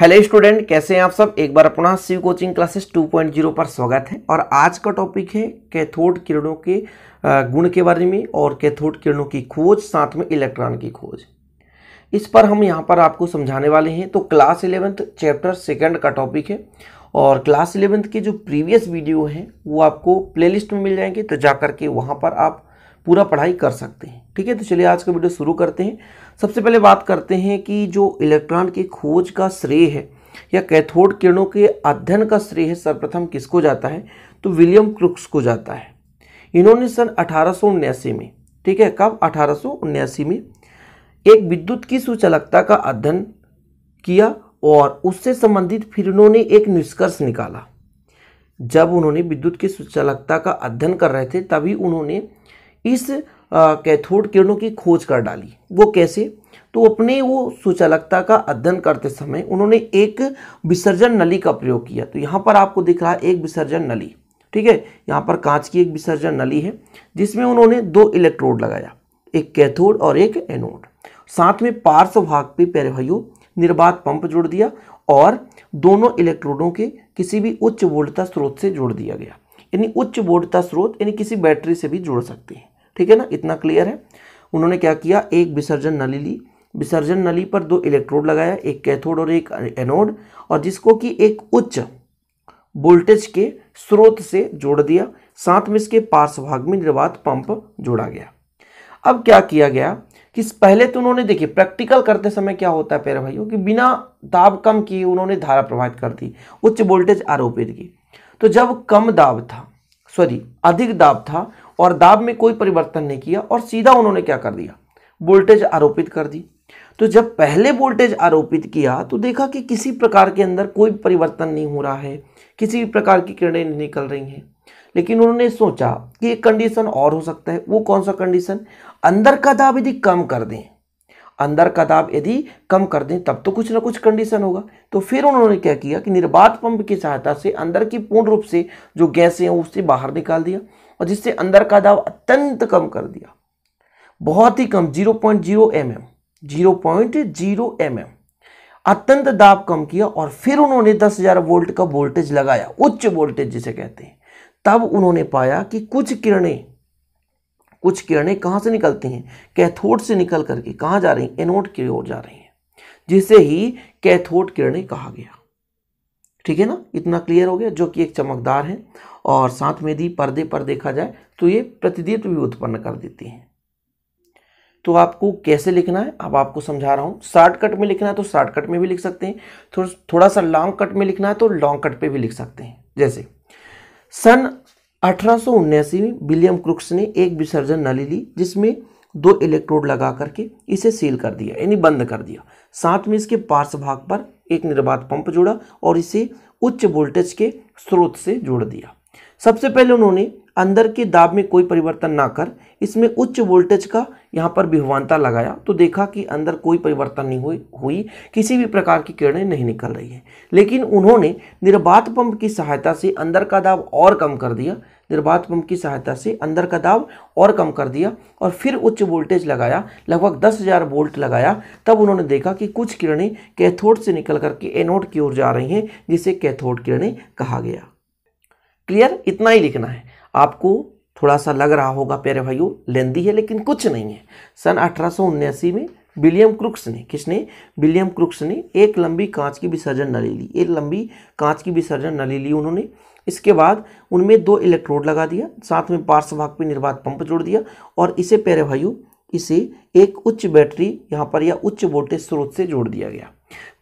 hello student कैसे हैं आप सब एक बार अपना शिव कोचिंग क्लासेस 2.0 पर स्वागत है और आज का टॉपिक है कैथोड किरणों के गुण के बारे में और कैथोड किरणों की खोज साथ में इलेक्ट्रॉन की खोज इस पर हम यहाँ पर आपको समझाने वाले हैं तो क्लास इलेवेंथ चैप्टर सेकंड का टॉपिक है और क्लास इलेवेंथ के जो प्रीवियस वीडियो हैं वो आपको प्लेलिस्ट में मिल जाएंगे तो जा के वहाँ पर आप पूरा पढ़ाई कर सकते हैं ठीक है तो चलिए आज का वीडियो शुरू करते हैं सबसे पहले बात करते हैं कि जो इलेक्ट्रॉन की खोज का श्रेय है या कैथोड किरणों के अध्ययन का श्रेय सर्वप्रथम किसको जाता है तो विलियम क्रुक्स को जाता है इन्होंने सन अठारह में ठीक है कब अठारह में एक विद्युत की सुचालकता का अध्ययन किया और उससे संबंधित फिर उन्होंने एक निष्कर्ष निकाला जब उन्होंने विद्युत की सुचालकता का अध्ययन कर रहे थे तभी उन्होंने इस कैथोड किरणों की खोज कर डाली वो कैसे तो अपने वो सुचालकता का अध्ययन करते समय उन्होंने एक विसर्जन नली का प्रयोग किया तो यहाँ पर आपको दिख रहा है एक विसर्जन नली ठीक है यहाँ पर कांच की एक विसर्जन नली है जिसमें उन्होंने दो इलेक्ट्रोड लगाया एक कैथोड और एक एनोड साथ में पार्श्व भाग पे पैरवायु निर्बाध पंप जोड़ दिया और दोनों इलेक्ट्रोडों के किसी भी उच्च वोल्टता स्रोत से जोड़ दिया गया यानी उच्च वोटता स्रोत यानी किसी बैटरी से भी जोड़ सकते हैं ठीक है ना इतना क्लियर है उन्होंने क्या किया एक विसर्जन नली ली विसर्जन नली पर दो इलेक्ट्रोड लगाया एक कैथोड और एक एनोड और जिसको कि एक उच्च वोल्टेज के स्रोत से जोड़ दिया साथ में इसके पार्श्वभाग में निर्वात पंप जोड़ा गया अब क्या किया गया कि पहले तो उन्होंने देखिए प्रैक्टिकल करते समय क्या होता है पैर भाइयों कि बिना दाब कम किए उन्होंने धारा प्रवाहित कर दी उच्च वोल्टेज आरोपित की तो जब कम दाब था सॉरी अधिक दाब था और दाब में कोई परिवर्तन नहीं किया और सीधा उन्होंने क्या कर दिया वोल्टेज आरोपित कर दी तो जब पहले वोल्टेज आरोपित किया तो देखा कि किसी प्रकार के अंदर कोई परिवर्तन नहीं हो रहा है किसी भी प्रकार की किरणें नहीं निकल रही हैं लेकिन उन्होंने सोचा कि एक कंडीशन और हो सकता है वो कौन सा कंडीशन अंदर का दाब यदि कम कर दें अंदर का दाब यदि कम कर दें तब तो कुछ ना कुछ कंडीशन होगा तो फिर उन्होंने क्या किया कि निर्बाध पंप की सहायता से अंदर की पूर्ण रूप से जो गैसें हैं उससे बाहर निकाल दिया और जिससे अंदर का दाब अत्यंत कम कर दिया बहुत ही कम zero point zero M M zero point zero M M अत्यंत दाब कम किया और फिर उन्होंने दस हजार वोल्ट का वोल्टेज लगाया उच्च वोल्टेज जिसे कहते हैं तब उन्होंने पाया कि कुछ किरणें कुछ किरणें कहाँ से निकलती हैं कैथोड से निकल करके कहाँ जा रही हैं एनोड की ओर जा रही हैं जिसे ही कैथोड किरणें कहा गया ठीक है ना इतना क्लियर हो गया जो कि एक चमकदार है और साथ में यदि पर्दे पर देखा जाए तो ये प्रतिदीप भी उत्पन्न कर देती हैं तो आपको कैसे लिखना है अब आपको समझा रहा हूँ शार्ट कट में लिखना है तो शॉर्टकट कट में भी लिख सकते हैं थोड़ा थोड़ा सा लॉन्ग कट में लिखना है तो लॉन्ग कट पर भी लिख सकते हैं जैसे सन अठारह में विलियम क्रुक्स ने एक विसर्जन नली ली जिसमें दो इलेक्ट्रोड लगा करके इसे सील कर दिया यानी बंद कर दिया साथ में इसके पार्श्व भाग पर एक निर्बाध पंप जोड़ा और इसे उच्च वोल्टेज के स्रोत से जोड़ दिया सबसे पहले उन्होंने अंदर के दाब में कोई परिवर्तन ना कर इसमें उच्च वोल्टेज का यहाँ पर विभवानता लगाया तो देखा कि अंदर कोई परिवर्तन नहीं हुई हुई किसी भी प्रकार की किरणें नहीं निकल रही है लेकिन उन्होंने निर्बाध पंप की सहायता से अंदर का दाब और कम कर दिया निर्बाध पंप की सहायता से अंदर का दाब और कम कर दिया और फिर उच्च वोल्टेज लगाया लगभग दस हज़ार वोल्ट लगाया तब उन्होंने देखा कि कुछ किरणें कैथोड से निकल करके एनोड की ओर जा रही हैं जिसे कैथोड किरणें कहा गया क्लियर इतना ही लिखना है आपको थोड़ा सा लग रहा होगा प्यारे भाइयों लेंदी है लेकिन कुछ नहीं है सन अठारह में विलियम क्रुक्स ने किसने विलियम क्रुक्स ने एक लंबी कांच की विसर्जन नली ली एक लंबी कांच की विसर्जन नली ली उन्होंने इसके बाद उनमें दो इलेक्ट्रोड लगा दिया साथ में पार्श्वभाग पर निर्बाध पंप जोड़ दिया और इसे प्यारे भाइयों इसे एक उच्च बैटरी यहाँ पर या उच्च वोल्टेज स्रोत से जोड़ दिया गया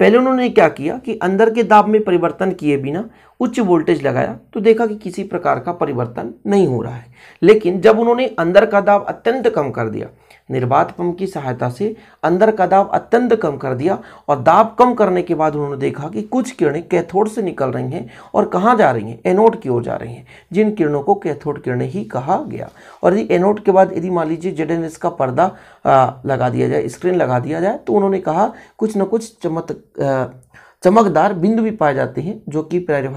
पहले उन्होंने क्या किया कि अंदर के दाब में परिवर्तन किए बिना उच्च वोल्टेज लगाया तो देखा कि किसी प्रकार का परिवर्तन नहीं हो रहा है लेकिन जब उन्होंने अंदर का दाब अत्यंत कम कर दिया निर्बाध पंप की सहायता से अंदर का दाब अत्यंत कम कर दिया और दाब कम करने के बाद उन्होंने देखा कि कुछ किरणें कैथोड से निकल रही हैं और कहाँ जा रही हैं एनोड की ओर जा रही हैं जिन किरणों को कैथोड किरणें ही कहा गया और यदि एनोड के बाद यदि मान लीजिए जेड का पर्दा आ, लगा दिया जाए स्क्रीन लगा दिया जाए तो उन्होंने कहा कुछ ना कुछ चमक चमत चमकदार बिंदु भी पाए जाते हैं जो कि प्यारे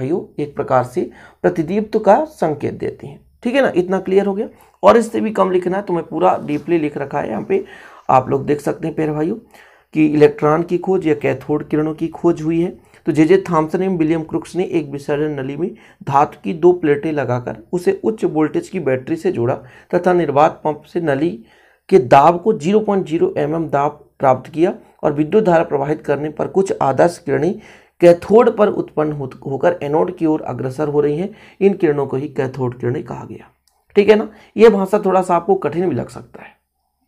एक प्रकार से प्रतिदीप्त का संकेत देते हैं ठीक है ना इतना क्लियर हो गया और इससे भी कम लिखना है तो मैं पूरा डीपली लिख रखा है यहाँ पे आप लोग देख सकते हैं प्यारे भाइयों कि इलेक्ट्रॉन की खोज या कैथोड किरणों की खोज हुई है तो जे जे थाम्सन एवं विलियम क्रुक्स ने एक विसर्जन नली में धातु की दो प्लेटें लगाकर उसे उच्च वोल्टेज की बैटरी से जोड़ा तथा निर्बाध पंप से नली के दाब को 0.0 पॉइंट mm दाब प्राप्त किया और विद्युत धारा प्रवाहित करने पर कुछ आदर्श किरणी कैथोड पर उत्पन्न होकर एनोड की ओर अग्रसर हो रही हैं इन किरणों को ही कैथोड किरणें कहा गया ठीक है ना ये भाषा थोड़ा सा आपको कठिन भी लग सकता है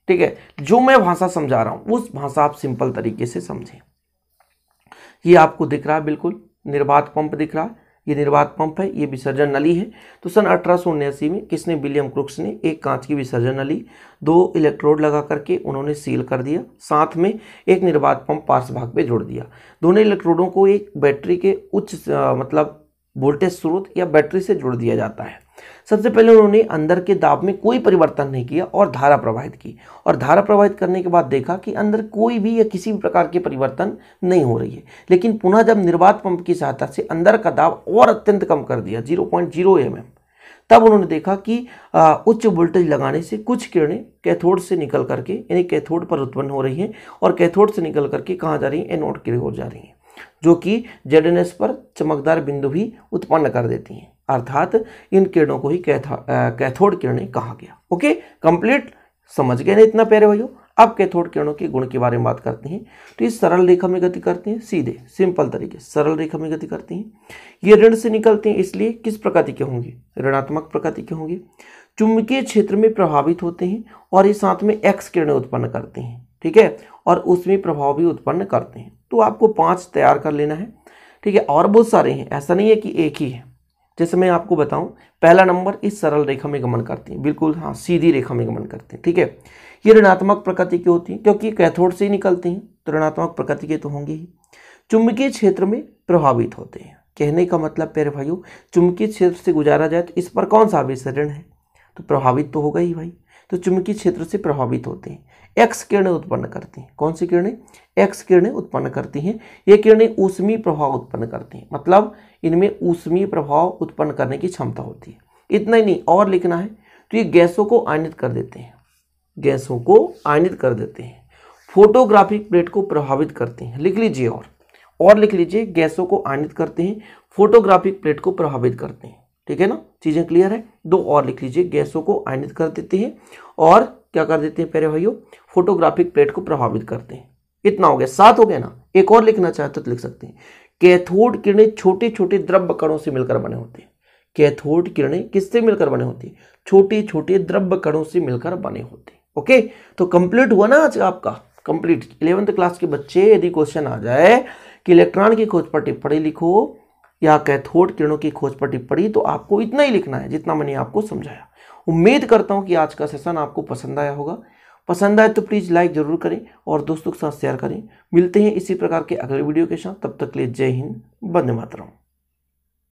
ठीक है जो मैं भाषा समझा रहा हूं उस भाषा आप सिंपल तरीके से समझें ये आपको दिख रहा है बिल्कुल निर्बाध पंप दिख रहा है ये निर्वात पंप है ये विसर्जन नली है तो सन अठारह में किसने विलियम क्रुक्स ने एक कांच की विसर्जन नली दो इलेक्ट्रोड लगा करके उन्होंने सील कर दिया साथ में एक निर्वात पंप पार्श्व भाग पे जोड़ दिया दोनों इलेक्ट्रोडों को एक बैटरी के उच्च मतलब वोल्टेज स्रोत या बैटरी से जोड़ दिया जाता है सबसे पहले उन्होंने अंदर के दाब में कोई परिवर्तन नहीं किया और धारा प्रवाहित की और धारा प्रवाहित करने के बाद देखा कि अंदर कोई भी या किसी भी प्रकार के परिवर्तन नहीं हो रही है लेकिन पुनः जब निर्वात पंप की सहायता से अंदर का दाब और अत्यंत कम कर दिया zero point zero M M तब उन्होंने देखा कि उच्च वोल्टेज लगाने से कुछ किरणें कैथोड से निकल करके यानी कैथोड पर उत्पन्न हो रही हैं और कैथोड से निकल करके कहाँ जा रही हैं एनोड की ओर जा रही हैं जो कि जेड पर चमकदार बिंदु भी उत्पन्न कर देती हैं अर्थात इन किरणों को ही कैथोड किरणें कहा गया ओके कंप्लीट समझ गए ना इतना प्यारे भाइयों अब कैथोड किरणों के गुण के बारे में बात करते हैं तो ये सरल रेखा में गति करते हैं सीधे सिंपल तरीके सरल रेखा में गति करते हैं ये ऋण से निकलते हैं इसलिए किस प्रकृति के होंगे ऋणात्मक प्रकृति के होंगे चुंबकीय क्षेत्र में प्रभावित होते हैं और ये साथ में एक्स किरणें उत्पन्न करते हैं ठीक है और उसमें प्रभाव भी उत्पन्न करते हैं तो आपको पाँच तैयार कर लेना है ठीक है और बहुत सारे हैं ऐसा नहीं है कि एक ही है जैसे मैं आपको बताऊं पहला नंबर इस सरल रेखा में गमन करती है बिल्कुल हाँ सीधी रेखा में गमन करते हैं ठीक है ये ऋणात्मक प्रकृति की होती हैं क्योंकि कैथोड से ही निकलती हैं तो ऋणात्मक प्रकृति के तो होंगे ही चुंबकीय क्षेत्र में प्रभावित होते हैं कहने का मतलब प्यारे भाइयों चुंबकीय क्षेत्र से गुजारा जाए तो इस पर कौन सा आवेश ऋण है तो प्रभावित तो होगा ही भाई तो चुंबकीय क्षेत्र से प्रभावित होते हैं एक्स किरणें उत्पन्न करती हैं कौन सी किरणें एक्स किरणें उत्पन्न करती हैं ये किरणें ऊष्मी प्रभाव उत्पन्न करती हैं मतलब इनमें ऊष्मीय प्रभाव उत्पन्न करने की क्षमता होती है इतना ही नहीं और लिखना है तो ये गैसों को आयनित कर देते हैं गैसों को आयनित कर देते हैं फोटोग्राफिक प्लेट को प्रभावित करते हैं लिख लीजिए और और लिख लीजिए गैसों को आयनित करते हैं फोटोग्राफिक प्लेट को प्रभावित करते हैं ठीक है ना चीज़ें क्लियर है दो और लिख लीजिए गैसों को आयनित कर देते हैं और क्या कर देते हैं पहले भाइयों फोटोग्राफिक प्लेट को प्रभावित करते हैं इतना हो गया सात हो गया ना एक और लिखना चाहते तो लिख सकते हैं कैथोड किरणें छोटे छोटे द्रव्य कणों से मिलकर बने होते हैं कैथोड किरणें किससे मिलकर बने होते हैं छोटे छोटे द्रव्य कणों से मिलकर बने होते हैं ओके तो कंप्लीट हुआ ना आज आपका कंप्लीट इलेवंथ क्लास के बच्चे यदि क्वेश्चन आ जाए कि इलेक्ट्रॉन की खोज पर टिप्पणी लिखो या कैथोड किरणों की खोज पर टिप्पणी तो आपको इतना ही लिखना है जितना मैंने आपको समझाया उम्मीद करता हूँ कि आज का सेशन आपको पसंद आया होगा पसंद आए तो प्लीज़ लाइक ज़रूर करें और दोस्तों के साथ शेयर करें मिलते हैं इसी प्रकार के अगले वीडियो के साथ तब तक के लिए जय हिंद वंदे मातरम